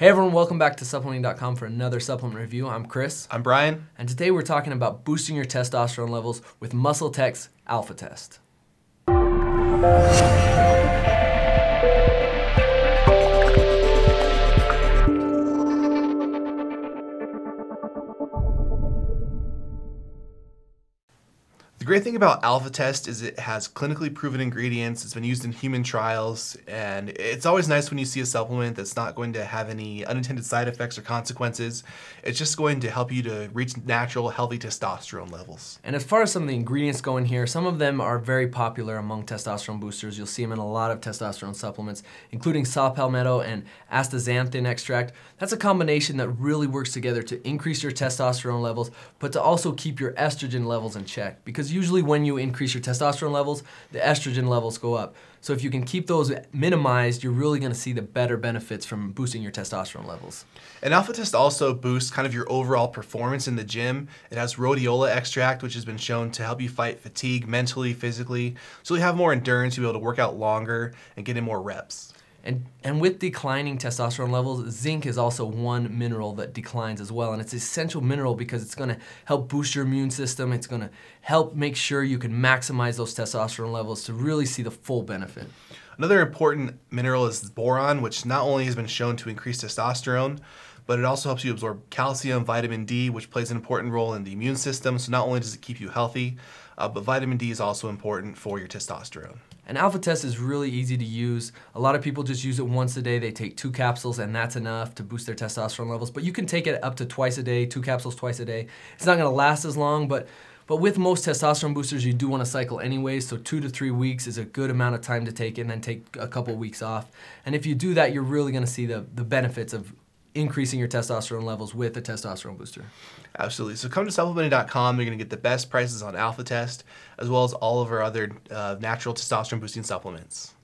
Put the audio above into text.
Hey everyone, welcome back to supplementing.com for another supplement review. I'm Chris. I'm Brian. And today we're talking about boosting your testosterone levels with Muscle Tech's Alpha Test. great thing about alpha test is it has clinically proven ingredients. It's been used in human trials, and it's always nice when you see a supplement that's not going to have any unintended side effects or consequences. It's just going to help you to reach natural, healthy testosterone levels. And as far as some of the ingredients go in here, some of them are very popular among testosterone boosters. You'll see them in a lot of testosterone supplements, including saw palmetto and astaxanthin extract. That's a combination that really works together to increase your testosterone levels, but to also keep your estrogen levels in check because you usually when you increase your testosterone levels, the estrogen levels go up. So if you can keep those minimized, you're really gonna see the better benefits from boosting your testosterone levels. And Alpha Test also boosts kind of your overall performance in the gym. It has rhodiola extract, which has been shown to help you fight fatigue mentally, physically. So you have more endurance, you'll be able to work out longer and get in more reps. And, and with declining testosterone levels, zinc is also one mineral that declines as well. And it's an essential mineral because it's gonna help boost your immune system. It's gonna help make sure you can maximize those testosterone levels to really see the full benefit. Another important mineral is boron, which not only has been shown to increase testosterone, but it also helps you absorb calcium, vitamin D, which plays an important role in the immune system. So not only does it keep you healthy, uh, but vitamin D is also important for your testosterone. And Alpha Test is really easy to use. A lot of people just use it once a day. They take two capsules and that's enough to boost their testosterone levels, but you can take it up to twice a day, two capsules twice a day. It's not gonna last as long, but but with most testosterone boosters, you do want to cycle anyway, so two to three weeks is a good amount of time to take and then take a couple weeks off. And if you do that, you're really going to see the, the benefits of increasing your testosterone levels with a testosterone booster. Absolutely. So come to supplementing.com. You're going to get the best prices on Alpha Test, as well as all of our other uh, natural testosterone boosting supplements.